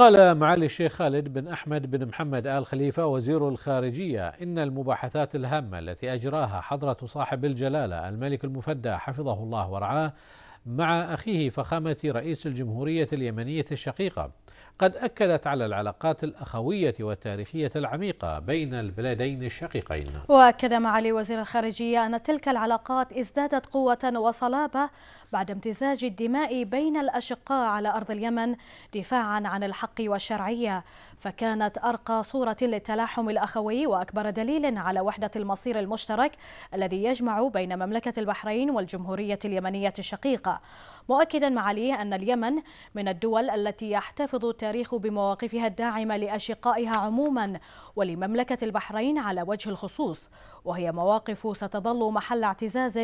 قال معالي الشيخ خالد بن احمد بن محمد ال خليفه وزير الخارجيه ان المباحثات الهامه التي اجراها حضره صاحب الجلاله الملك المفدى حفظه الله ورعاه مع أخيه فخامة رئيس الجمهورية اليمنية الشقيقة قد أكدت على العلاقات الأخوية والتاريخية العميقة بين البلادين الشقيقين وأكد معالي وزير الخارجية أن تلك العلاقات ازدادت قوة وصلابة بعد امتزاج الدماء بين الأشقاء على أرض اليمن دفاعا عن الحق والشرعية فكانت أرقى صورة للتلاحم الأخوي وأكبر دليل على وحدة المصير المشترك الذي يجمع بين مملكة البحرين والجمهورية اليمنية الشقيقة مؤكدا معاليه أن اليمن من الدول التي يحتفظ التاريخ بمواقفها الداعمة لأشقائها عموما ولمملكة البحرين على وجه الخصوص وهي مواقف ستظل محل اعتزاز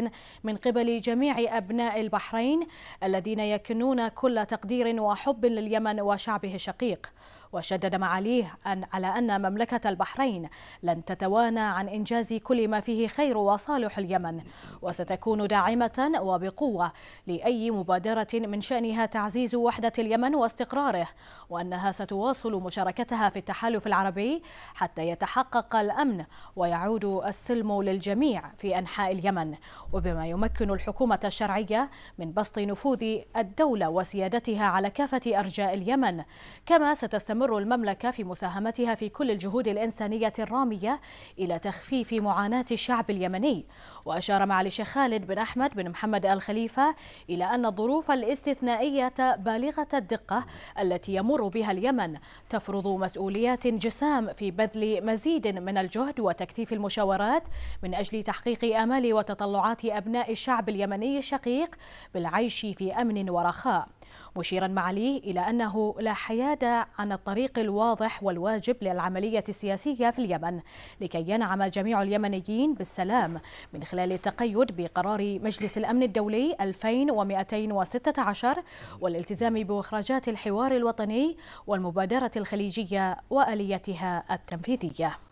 من قبل جميع أبناء البحرين الذين يكنون كل تقدير وحب لليمن وشعبه الشقيق وشدد معاليه أن على أن مملكة البحرين لن تتوانى عن إنجاز كل ما فيه خير وصالح اليمن وستكون داعمة وبقوة لأي مبادرة من شأنها تعزيز وحدة اليمن واستقراره وأنها ستواصل مشاركتها في التحالف العربي حتى يتحقق الأمن ويعود السلم للجميع في أنحاء اليمن وبما يمكن الحكومة الشرعية من بسط نفوذ الدولة وسيادتها على كافة أرجاء اليمن كما ستستمر تستمر المملكة في مساهمتها في كل الجهود الإنسانية الرامية إلى تخفيف معاناة الشعب اليمني وأشار معالي الشيخ خالد بن أحمد بن محمد الخليفة إلى أن الظروف الاستثنائية بالغة الدقة التي يمر بها اليمن تفرض مسؤوليات جسام في بذل مزيد من الجهد وتكثيف المشاورات من أجل تحقيق آمال وتطلعات أبناء الشعب اليمني الشقيق بالعيش في أمن ورخاء مشيرا معاليه إلى أنه لا حياد عن الطريق الواضح والواجب للعملية السياسية في اليمن لكي ينعم جميع اليمنيين بالسلام من خلال التقيد بقرار مجلس الأمن الدولي 2216 والالتزام بمخرجات الحوار الوطني والمبادرة الخليجية وآليتها التنفيذية